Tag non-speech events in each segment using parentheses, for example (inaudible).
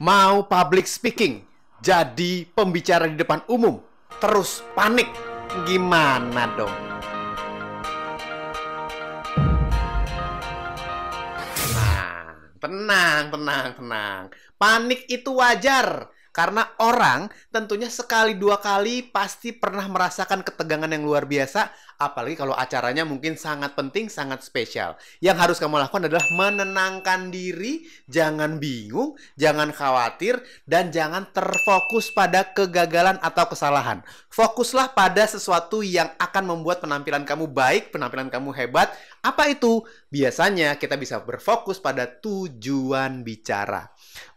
mau public speaking, jadi pembicara di depan umum, terus panik. Gimana dong? Tenang, tenang, tenang, tenang. Panik itu wajar karena orang tentunya sekali dua kali pasti pernah merasakan ketegangan yang luar biasa, apalagi kalau acaranya mungkin sangat penting, sangat spesial. Yang harus kamu lakukan adalah menenangkan diri, jangan bingung, jangan khawatir, dan jangan terfokus pada kegagalan atau kesalahan. Fokuslah pada sesuatu yang akan membuat penampilan kamu baik, penampilan kamu hebat. Apa itu? Biasanya kita bisa berfokus pada tujuan bicara.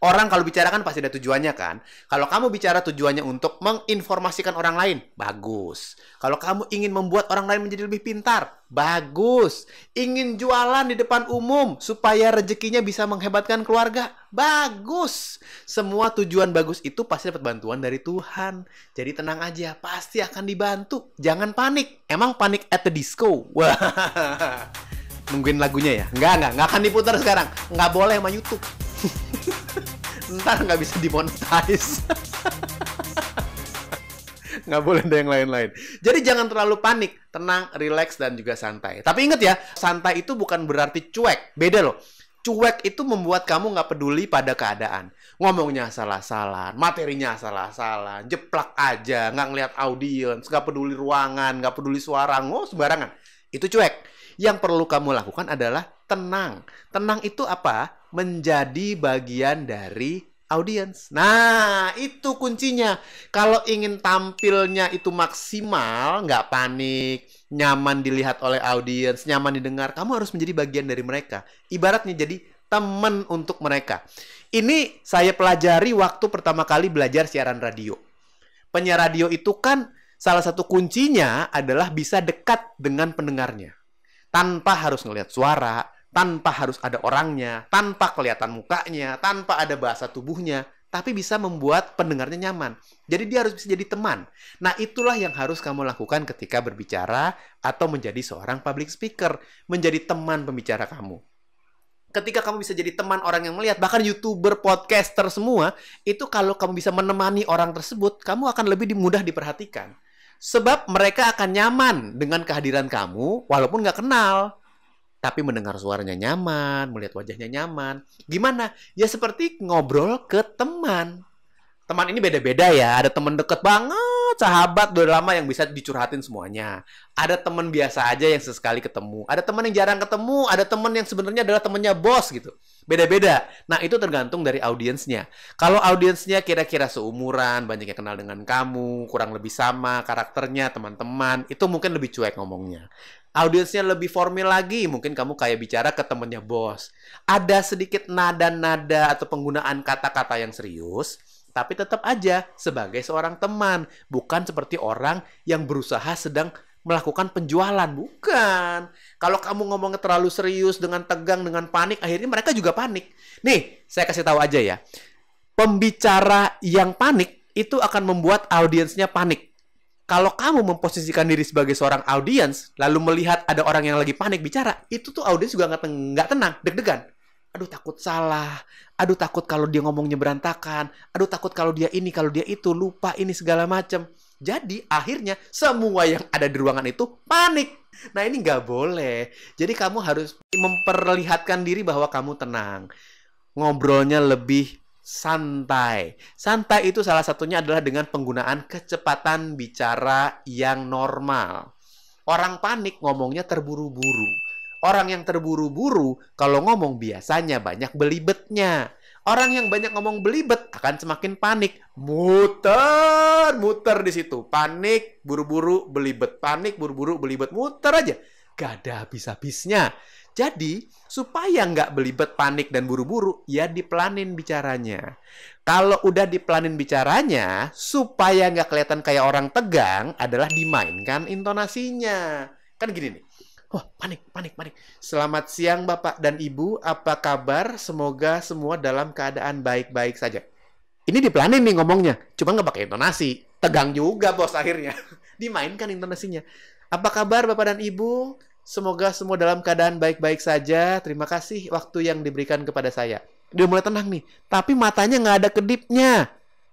Orang kalau bicara kan pasti ada tujuannya kan. Kalau kamu bicara tujuannya untuk menginformasikan orang lain, bagus. Kalau kamu ingin membuat orang lain menjadi lebih pintar, bagus. Ingin jualan di depan umum supaya rezekinya bisa menghebatkan keluarga, bagus. Semua tujuan bagus itu pasti dapat bantuan dari Tuhan. Jadi tenang aja, pasti akan dibantu. Jangan panik. Emang panik at the disco. Wah. (laughs) Nungguin lagunya ya? Enggak, enggak. Enggak akan diputar sekarang. Enggak boleh sama YouTube ntar nggak bisa dimonetize (laughs) nggak boleh ada yang lain-lain. Jadi jangan terlalu panik, tenang, relax dan juga santai. Tapi inget ya, santai itu bukan berarti cuek. Beda loh. Cuek itu membuat kamu nggak peduli pada keadaan. Ngomongnya salah-salah, materinya salah-salah, jeplak aja, nggak ngeliat audiens, nggak peduli ruangan, nggak peduli suara, ngomong sembarangan. Itu cuek. Yang perlu kamu lakukan adalah tenang. Tenang itu apa? menjadi bagian dari audiens. Nah, itu kuncinya. Kalau ingin tampilnya itu maksimal, nggak panik, nyaman dilihat oleh audiens, nyaman didengar, kamu harus menjadi bagian dari mereka. Ibaratnya jadi teman untuk mereka. Ini saya pelajari waktu pertama kali belajar siaran radio. Penyiar radio itu kan salah satu kuncinya adalah bisa dekat dengan pendengarnya. Tanpa harus ngelihat suara, tanpa harus ada orangnya, tanpa kelihatan mukanya, tanpa ada bahasa tubuhnya, tapi bisa membuat pendengarnya nyaman. Jadi dia harus bisa jadi teman. Nah, itulah yang harus kamu lakukan ketika berbicara atau menjadi seorang public speaker, menjadi teman pembicara kamu ketika kamu bisa jadi teman orang yang melihat bahkan youtuber podcaster semua itu kalau kamu bisa menemani orang tersebut kamu akan lebih mudah diperhatikan sebab mereka akan nyaman dengan kehadiran kamu walaupun nggak kenal tapi mendengar suaranya nyaman, melihat wajahnya nyaman. Gimana? Ya seperti ngobrol ke teman. Teman ini beda-beda ya. Ada teman deket banget, sahabat udah lama yang bisa dicurhatin semuanya. Ada teman biasa aja yang sesekali ketemu. Ada teman yang jarang ketemu. Ada teman yang sebenarnya adalah temannya bos gitu. Beda-beda. Nah itu tergantung dari audiensnya. Kalau audiensnya kira-kira seumuran, banyak yang kenal dengan kamu, kurang lebih sama karakternya, teman-teman, itu mungkin lebih cuek ngomongnya audiensnya lebih formal lagi, mungkin kamu kayak bicara ke temennya bos. Ada sedikit nada-nada atau penggunaan kata-kata yang serius, tapi tetap aja sebagai seorang teman, bukan seperti orang yang berusaha sedang melakukan penjualan, bukan. Kalau kamu ngomongnya terlalu serius dengan tegang dengan panik, akhirnya mereka juga panik. Nih, saya kasih tahu aja ya. Pembicara yang panik itu akan membuat audiensnya panik kalau kamu memposisikan diri sebagai seorang audiens, lalu melihat ada orang yang lagi panik bicara, itu tuh audiens juga nggak tenang, deg-degan. Aduh takut salah, aduh takut kalau dia ngomongnya berantakan, aduh takut kalau dia ini, kalau dia itu, lupa ini segala macam. Jadi akhirnya semua yang ada di ruangan itu panik. Nah ini nggak boleh. Jadi kamu harus memperlihatkan diri bahwa kamu tenang. Ngobrolnya lebih santai. Santai itu salah satunya adalah dengan penggunaan kecepatan bicara yang normal. Orang panik ngomongnya terburu-buru. Orang yang terburu-buru kalau ngomong biasanya banyak belibetnya. Orang yang banyak ngomong belibet akan semakin panik. Muter, muter di situ. Panik, buru-buru, belibet. Panik, buru-buru, belibet. Muter aja. Gak ada habis-habisnya. Jadi, supaya nggak belibet panik dan buru-buru, ya dipelanin bicaranya. Kalau udah dipelanin bicaranya, supaya nggak kelihatan kayak orang tegang adalah dimainkan intonasinya. Kan gini nih, Wah, oh, panik, panik, panik. Selamat siang Bapak dan Ibu, apa kabar? Semoga semua dalam keadaan baik-baik saja. Ini dipelanin nih ngomongnya, cuma nggak pakai intonasi. Tegang juga bos akhirnya. (laughs) Dimainkan intonasinya. Apa kabar Bapak dan Ibu? Semoga semua dalam keadaan baik-baik saja. Terima kasih waktu yang diberikan kepada saya. Dia mulai tenang nih, tapi matanya nggak ada kedipnya.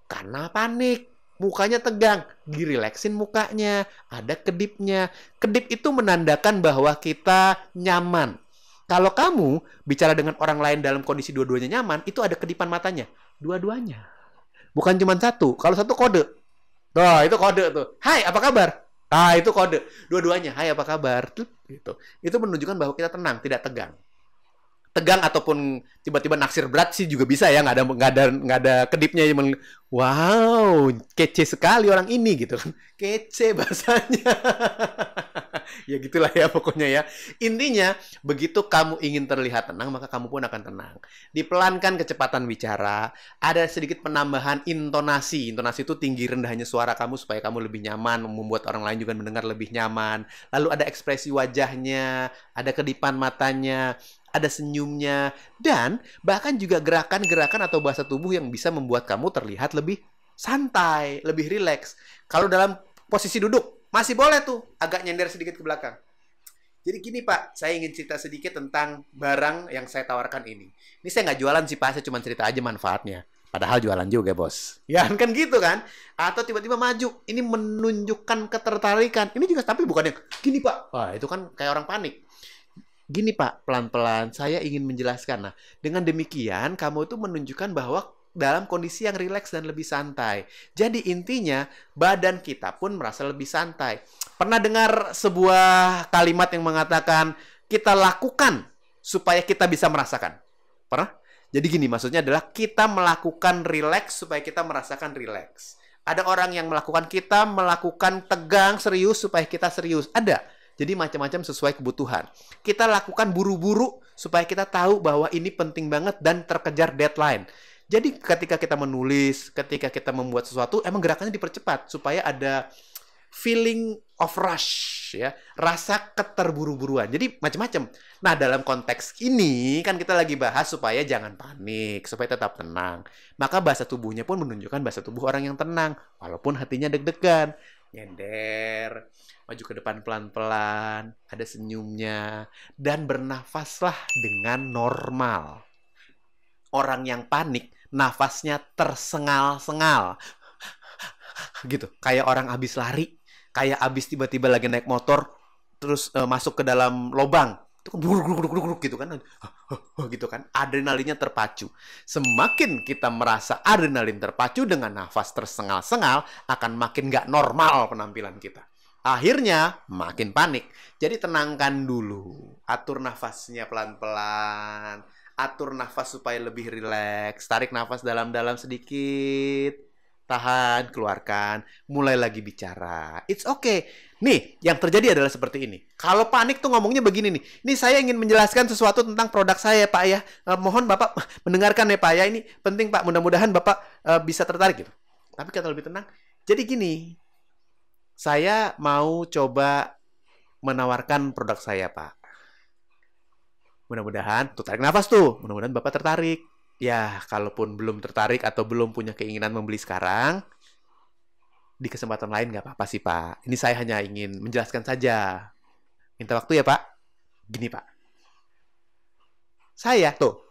Karena panik, mukanya tegang, direlaksin mukanya, ada kedipnya. Kedip itu menandakan bahwa kita nyaman. Kalau kamu bicara dengan orang lain dalam kondisi dua-duanya nyaman, itu ada kedipan matanya. Dua-duanya. Bukan cuma satu. Kalau satu kode. Tuh, itu kode tuh. Hai, apa kabar? Ah itu kode. Dua-duanya, hai apa kabar? Gitu. Itu menunjukkan bahwa kita tenang, tidak tegang. Tegang ataupun tiba-tiba naksir berat sih juga bisa ya, nggak ada nggak ada nggak ada kedipnya Cuman, wow kece sekali orang ini gitu kan. Kece bahasanya. (laughs) ya gitulah ya pokoknya ya. Intinya begitu kamu ingin terlihat tenang maka kamu pun akan tenang. Dipelankan kecepatan bicara, ada sedikit penambahan intonasi. Intonasi itu tinggi rendahnya suara kamu supaya kamu lebih nyaman, membuat orang lain juga mendengar lebih nyaman. Lalu ada ekspresi wajahnya, ada kedipan matanya, ada senyumnya, dan bahkan juga gerakan-gerakan atau bahasa tubuh yang bisa membuat kamu terlihat lebih santai, lebih rileks. Kalau dalam posisi duduk, masih boleh tuh agak nyender sedikit ke belakang. Jadi gini Pak, saya ingin cerita sedikit tentang barang yang saya tawarkan ini. Ini saya nggak jualan sih Pak, saya cuma cerita aja manfaatnya. Padahal jualan juga bos. Ya kan, kan gitu kan? Atau tiba-tiba maju. Ini menunjukkan ketertarikan. Ini juga tapi bukan yang gini Pak. Wah itu kan kayak orang panik. Gini Pak, pelan-pelan saya ingin menjelaskan. Nah, dengan demikian kamu itu menunjukkan bahwa dalam kondisi yang rileks dan lebih santai. Jadi intinya badan kita pun merasa lebih santai. Pernah dengar sebuah kalimat yang mengatakan kita lakukan supaya kita bisa merasakan. Pernah? Jadi gini maksudnya adalah kita melakukan rileks supaya kita merasakan rileks. Ada orang yang melakukan kita melakukan tegang serius supaya kita serius. Ada. Jadi macam-macam sesuai kebutuhan. Kita lakukan buru-buru supaya kita tahu bahwa ini penting banget dan terkejar deadline. Jadi ketika kita menulis, ketika kita membuat sesuatu, emang gerakannya dipercepat supaya ada feeling of rush ya, rasa keterburu-buruan. Jadi macam-macam. Nah, dalam konteks ini kan kita lagi bahas supaya jangan panik, supaya tetap tenang. Maka bahasa tubuhnya pun menunjukkan bahasa tubuh orang yang tenang walaupun hatinya deg-degan nyender, maju ke depan pelan-pelan, ada senyumnya, dan bernafaslah dengan normal. Orang yang panik nafasnya tersengal-sengal gitu kayak orang abis lari kayak abis tiba-tiba lagi naik motor terus uh, masuk ke dalam lobang itu kan buruk buruk buruk buruk gitu kan gitu kan adrenalinnya terpacu semakin kita merasa adrenalin terpacu dengan nafas tersengal-sengal akan makin nggak normal penampilan kita akhirnya makin panik jadi tenangkan dulu atur nafasnya pelan-pelan atur nafas supaya lebih rileks tarik nafas dalam-dalam sedikit tahan keluarkan mulai lagi bicara it's okay nih yang terjadi adalah seperti ini kalau panik tuh ngomongnya begini nih ini saya ingin menjelaskan sesuatu tentang produk saya pak ya eh, mohon bapak (laughs) mendengarkan ya pak ya ini penting pak mudah-mudahan bapak eh, bisa tertarik gitu tapi kata lebih tenang jadi gini saya mau coba menawarkan produk saya, Pak mudah-mudahan tuh tarik nafas tuh mudah-mudahan bapak tertarik ya kalaupun belum tertarik atau belum punya keinginan membeli sekarang di kesempatan lain nggak apa-apa sih pak ini saya hanya ingin menjelaskan saja minta waktu ya pak gini pak saya tuh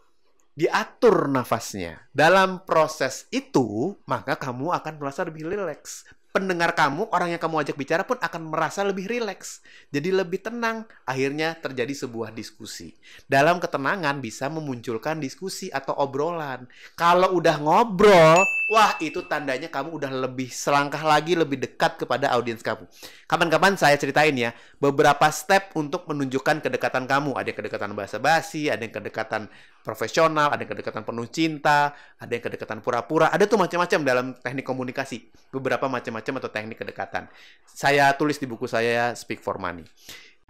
diatur nafasnya. Dalam proses itu, maka kamu akan merasa lebih rileks, pendengar kamu, orang yang kamu ajak bicara pun akan merasa lebih rileks, jadi lebih tenang. Akhirnya terjadi sebuah diskusi. Dalam ketenangan bisa memunculkan diskusi atau obrolan. Kalau udah ngobrol, wah itu tandanya kamu udah lebih selangkah lagi, lebih dekat kepada audiens kamu. Kapan-kapan saya ceritain ya, beberapa step untuk menunjukkan kedekatan kamu. Ada yang kedekatan bahasa basi, ada yang kedekatan profesional, ada yang kedekatan penuh cinta, ada yang kedekatan pura-pura, ada tuh macam-macam dalam teknik komunikasi, beberapa macam-macam atau teknik kedekatan. Saya tulis di buku saya Speak for Money.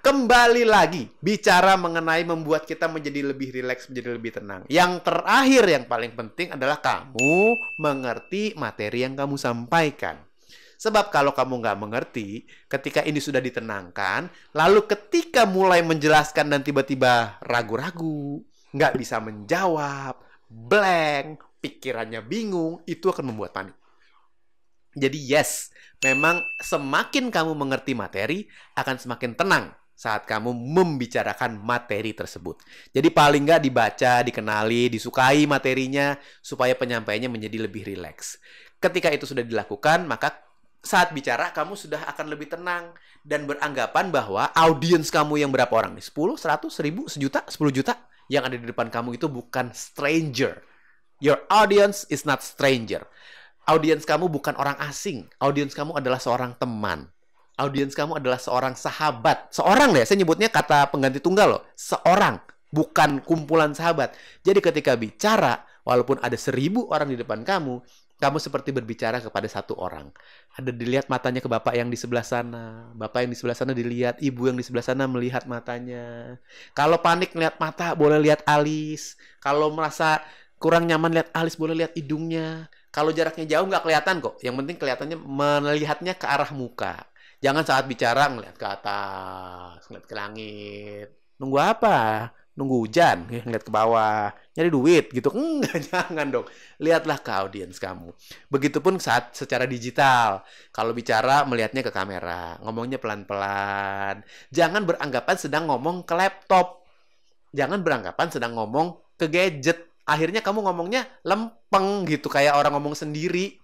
Kembali lagi bicara mengenai membuat kita menjadi lebih rileks, menjadi lebih tenang. Yang terakhir yang paling penting adalah kamu mengerti materi yang kamu sampaikan. Sebab kalau kamu nggak mengerti, ketika ini sudah ditenangkan, lalu ketika mulai menjelaskan dan tiba-tiba ragu-ragu, nggak bisa menjawab, blank, pikirannya bingung, itu akan membuat panik. Jadi yes, memang semakin kamu mengerti materi, akan semakin tenang saat kamu membicarakan materi tersebut. Jadi paling nggak dibaca, dikenali, disukai materinya, supaya penyampaiannya menjadi lebih rileks. Ketika itu sudah dilakukan, maka saat bicara kamu sudah akan lebih tenang dan beranggapan bahwa audiens kamu yang berapa orang nih? 10, 100, 1000, sejuta, 10 juta yang ada di depan kamu itu bukan stranger. Your audience is not stranger. Audience kamu bukan orang asing. Audience kamu adalah seorang teman. Audience kamu adalah seorang sahabat. Seorang deh, saya nyebutnya kata pengganti tunggal loh. Seorang, bukan kumpulan sahabat. Jadi ketika bicara, walaupun ada seribu orang di depan kamu, kamu seperti berbicara kepada satu orang. Ada dilihat matanya ke bapak yang di sebelah sana. Bapak yang di sebelah sana dilihat. Ibu yang di sebelah sana melihat matanya. Kalau panik lihat mata, boleh lihat alis. Kalau merasa kurang nyaman lihat alis, boleh lihat hidungnya. Kalau jaraknya jauh nggak kelihatan kok. Yang penting kelihatannya melihatnya ke arah muka. Jangan saat bicara ngeliat ke atas, ngeliat ke langit. Nunggu apa? nunggu hujan ngeliat ke bawah nyari duit gitu (laughs) enggak jangan dong lihatlah ke audiens kamu begitupun saat secara digital kalau bicara melihatnya ke kamera ngomongnya pelan-pelan jangan beranggapan sedang ngomong ke laptop jangan beranggapan sedang ngomong ke gadget akhirnya kamu ngomongnya lempeng gitu kayak orang ngomong sendiri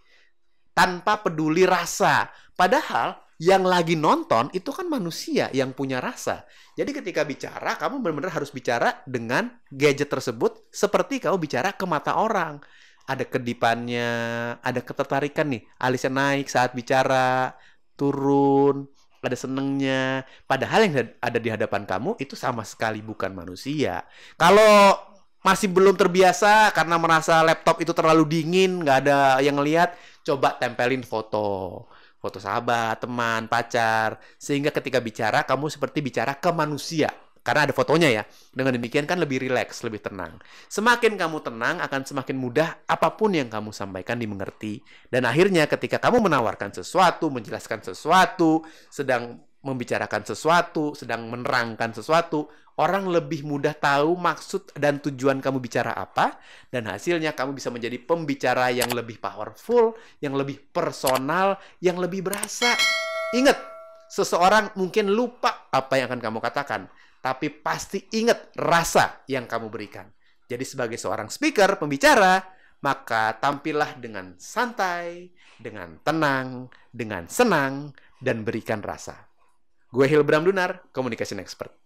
tanpa peduli rasa padahal yang lagi nonton itu kan manusia yang punya rasa. Jadi ketika bicara, kamu benar-benar harus bicara dengan gadget tersebut seperti kamu bicara ke mata orang. Ada kedipannya, ada ketertarikan nih. Alisnya naik saat bicara, turun, ada senengnya. Padahal yang ada di hadapan kamu itu sama sekali bukan manusia. Kalau masih belum terbiasa karena merasa laptop itu terlalu dingin, nggak ada yang lihat, coba tempelin foto foto sahabat, teman, pacar, sehingga ketika bicara kamu seperti bicara ke manusia karena ada fotonya ya. Dengan demikian kan lebih rileks, lebih tenang. Semakin kamu tenang akan semakin mudah apapun yang kamu sampaikan dimengerti. Dan akhirnya ketika kamu menawarkan sesuatu, menjelaskan sesuatu, sedang membicarakan sesuatu, sedang menerangkan sesuatu, orang lebih mudah tahu maksud dan tujuan kamu bicara apa, dan hasilnya kamu bisa menjadi pembicara yang lebih powerful, yang lebih personal, yang lebih berasa. Ingat, seseorang mungkin lupa apa yang akan kamu katakan, tapi pasti ingat rasa yang kamu berikan. Jadi sebagai seorang speaker, pembicara, maka tampillah dengan santai, dengan tenang, dengan senang, dan berikan rasa. Gue Hilbram Dunar, Communication Expert.